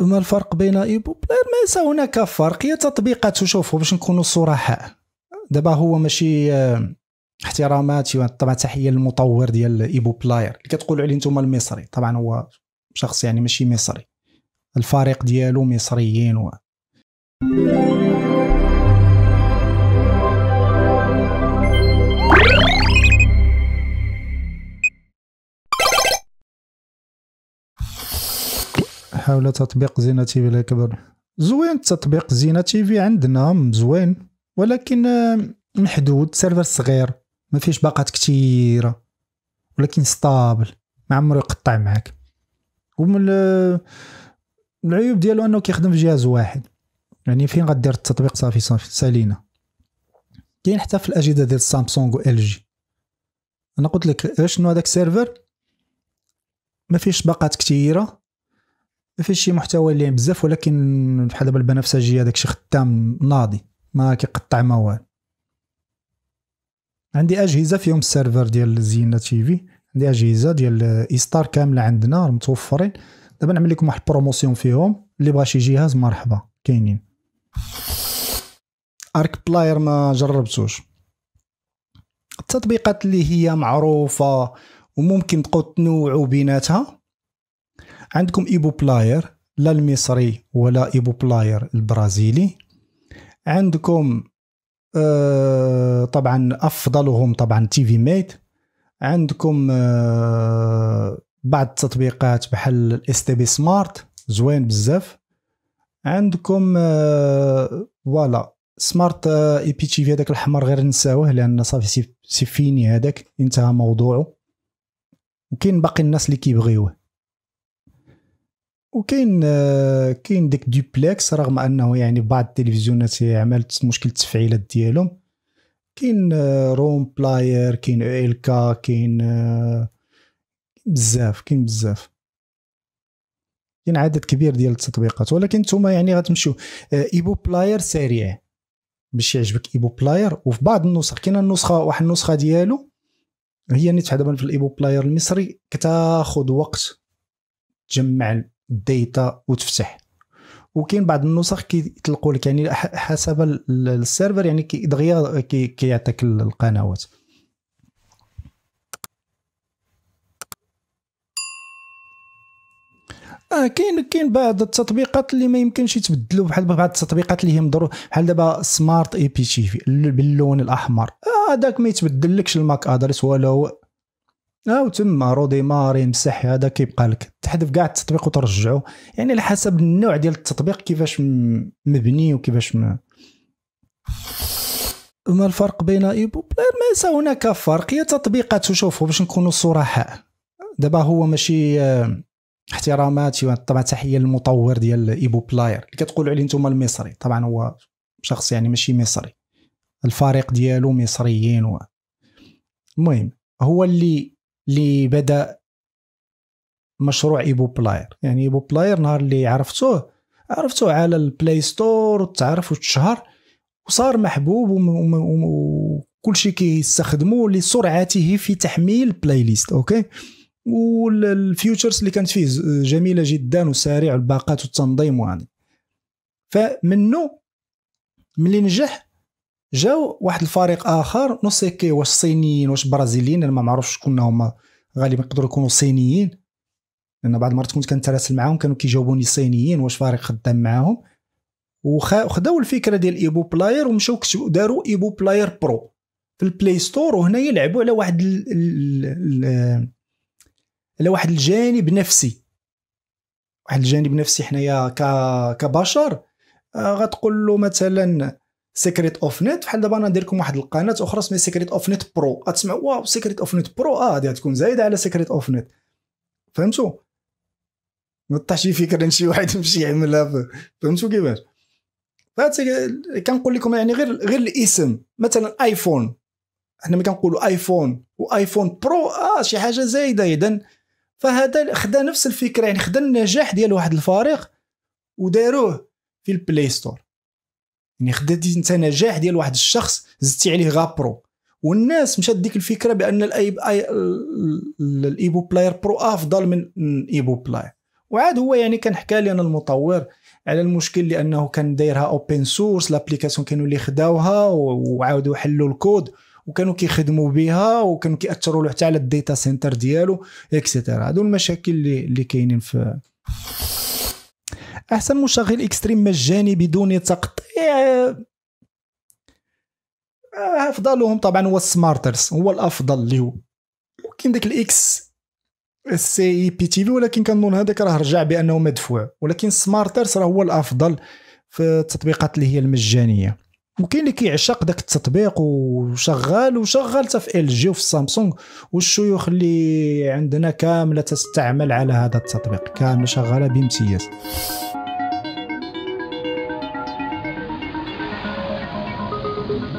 ما الفرق بين ايبو بلاير ليس هناك فرق هي تطبيقات شوفوا باش نكونوا صرحاء دابا هو ماشي آه، احتراماتي طبعا تحيه للمطور ديال ايبو بلاير اللي كتقولوا عليه نتوما المصري طبعا هو شخص يعني ماشي مصري الفريق ديالو مصريين و... حول تطبيق زينة تي في الأكبر زوين التطبيق زينة تي في عندنا زوين ولكن محدود سيرفر صغير ما فيش باقات كثيرة ولكن ستابل ما عمرو يقطع معاك ومن العيوب ديالو انه كيخدم في جهاز واحد يعني فين غدير التطبيق صافي صافي سالينا كاين حتى في الاجهزه ديال سامسونج و ال جي انا قلت لك آه، شنو هذاك السيرفر ما فيش باقات كثيره ما فيش شي محتوى اللي بزاف ولكن بحال دابا البنفسجيه داكشي خدام ناضي ما كيقطع ما والو عندي اجهزه فيهم السيرفر ديال زينا تي في عندي اجهزه ديال ايستار كامله عندنا متوفرين دابا نعمل لكم واحد البروموسيون فيهم اللي بغى شي جهاز مرحبا كاينين ارك بلاير ما جربتوش التطبيقات اللي هي معروفه وممكن تقود تنوعوا بيناتها عندكم ايبو بلاير لا المصري ولا ايبو بلاير البرازيلي عندكم آه، طبعا افضلهم طبعا تي في ميت عندكم آه، بعض التطبيقات بحال الاس تي بي سمارت زوين بزاف عندكم آه، فوالا سمارت اي بي تي في هذاك الاحمر غير نساوه لان صافي سيفيني هذاك انتهى موضوعه وكاين باقي الناس اللي كيبغيوه وكاين آه، كاين داك دوبلكس رغم انه يعني بعض التلفزيونات عملت مشكل التفعيلات ديالهم كاين روم آه، بلاير كاين ال كا آه، كاين بزاف كاين بزاف كاين عدد كبير ديال التطبيقات ولكن نتوما يعني غتمشيو ايبو بلاير سريع باش يعجبك ايبو بلاير وفي بعض النسخ كاينه النسخه واحد النسخه ديالو هي نيت دابا في الايبو بلاير المصري كتاخذ وقت تجمع ديتا وتفتح وكاين بعض النسخ كيطلقوا لك يعني حسب السيرفر يعني دغيا كيعطيك القنوات اه كاين كاين بعض التطبيقات اللي ما يمكنش يتبدلوا بحال بعض التطبيقات اللي هي مضرو بحال دابا سمارت اي بي تي في باللون الاحمر هذاك آه ما يتبدلكش الماك ادريس ولا هو او تما رودي ماري مسح هذا كيبقى لك تحذف كاع التطبيق وترجعه يعني على حسب النوع ديال التطبيق كيفاش مبني وكيفاش م... ما الفرق بين ايبو بلاير ليس هناك فرق هي تطبيقات وشوفوا باش نكونوا صراحاء دابا هو ماشي آه، احتراماتي طبعا تحيه للمطور ديال ايبو بلاير اللي كتقولوا عليه نتوما المصري طبعا هو شخص يعني ماشي مصري الفريق ديالو مصريين و المهم هو اللي اللي بدا مشروع ايبو بلاير يعني ايبو بلاير نهار اللي عرفتوه عرفتوه على البلاي ستور وتعرف وتشهر وصار محبوب وكل شيء كيستخدموه لسرعته في تحميل بلاي ليست اوكي والفيوتشرز اللي كانت فيه جميله جدا وسريع الباقات والتنظيم يعني فمنه ملي نجح جاو واحد الفريق اخر كي واش صينيين واش برازيليين انا ما معرفش شكون هما غالبا يقدروا يكونوا صينيين لان بعض المرات كنت كنتراسل معاهم كانوا كيجاوبوني صينيين واش فريق خدام معاهم وخداو الفكره ديال ايبو بلاير ومشاو داروا ايبو بلاير برو في البلاي ستور وهنا يلعبوا على واحد ال على واحد الجانب نفسي واحد الجانب نفسي حنايا كبشر آه، غتقول له مثلا سيكريت اوف نت بحال دابا انا ندير لكم واحد القناه اخرى سميها سيكريت اوف نت برو غتسمع واو سيكريت اوف نت برو اه هذه غتكون زايده على سيكريت اوف نت فهمتوا ما طاحش لي فكره شي واحد يمشي يعملها فهمتوا كيفاش كنقول لكم يعني غير غير الاسم مثلا ايفون حنا ملي كنقولوا ايفون وايفون برو اه شي حاجه زايده اذا فهذا خدا نفس الفكره يعني خدا النجاح ديال واحد الفريق وداروه في البلاي ستور يعني خديتي انت نجاح ديال واحد الشخص زدتي عليه غابرو والناس مشات ديك الفكره بان الايب الايبو بلاير برو افضل من ايبو بلاير وعاد هو يعني كان حكى لي انا المطور على المشكل لانه كان دايرها اوبن سورس لابليكاسيون كانوا اللي خداوها وعاودوا حلوا الكود وكانوا كيخدموا بها وكانوا كياثروا حتى على الديتا سنتر ديالو اكسترا هادو المشاكل اللي اللي كاينين في احسن مشغل اكستريم مجاني بدون تقطيع إيه، آه، افضلهم طبعا هو السمارترز هو الافضل هو كاين داك الاكس سي اي بي تي في ولكن كنظن هذاك راه رجع بانه مدفوع ولكن سمارترز راه هو الافضل في التطبيقات اللي هي المجانيه وكاين اللي كيعشق داك التطبيق وشغال وشغال حتى في ال جي وفي سامسونج والشيوخ اللي عندنا كامله تستعمل على هذا التطبيق كامله شغاله بامتياز Thank you.